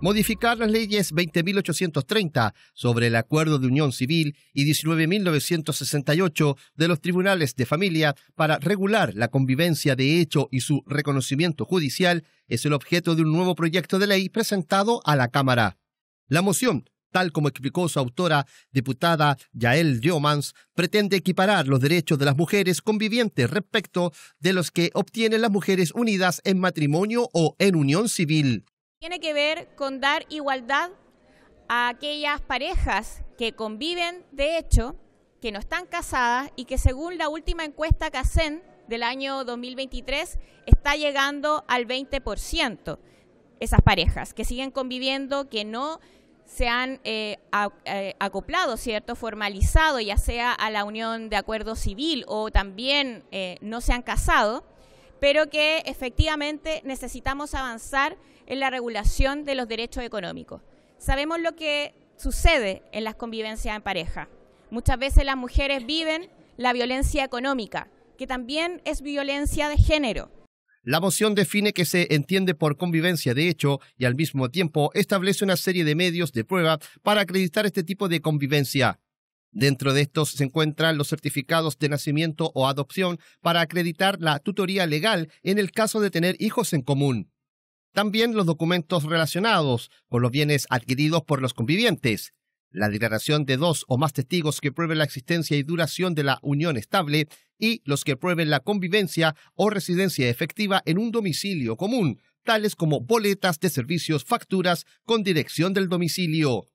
modificar las leyes 20.830 sobre el acuerdo de unión civil y 19.968 de los tribunales de familia para regular la convivencia de hecho y su reconocimiento judicial es el objeto de un nuevo proyecto de ley presentado a la Cámara. La moción tal como explicó su autora, diputada Yael Diomans, pretende equiparar los derechos de las mujeres convivientes respecto de los que obtienen las mujeres unidas en matrimonio o en unión civil. Tiene que ver con dar igualdad a aquellas parejas que conviven, de hecho, que no están casadas y que según la última encuesta CACEN del año 2023 está llegando al 20% esas parejas que siguen conviviendo, que no se han eh, eh, acoplado, ¿cierto? Formalizado, ya sea a la unión de acuerdo civil o también eh, no se han casado, pero que efectivamente necesitamos avanzar en la regulación de los derechos económicos. Sabemos lo que sucede en las convivencias en pareja. Muchas veces las mujeres viven la violencia económica, que también es violencia de género la moción define que se entiende por convivencia de hecho y al mismo tiempo establece una serie de medios de prueba para acreditar este tipo de convivencia. Dentro de estos se encuentran los certificados de nacimiento o adopción para acreditar la tutoría legal en el caso de tener hijos en común. También los documentos relacionados con los bienes adquiridos por los convivientes la declaración de dos o más testigos que prueben la existencia y duración de la unión estable y los que prueben la convivencia o residencia efectiva en un domicilio común, tales como boletas de servicios, facturas con dirección del domicilio.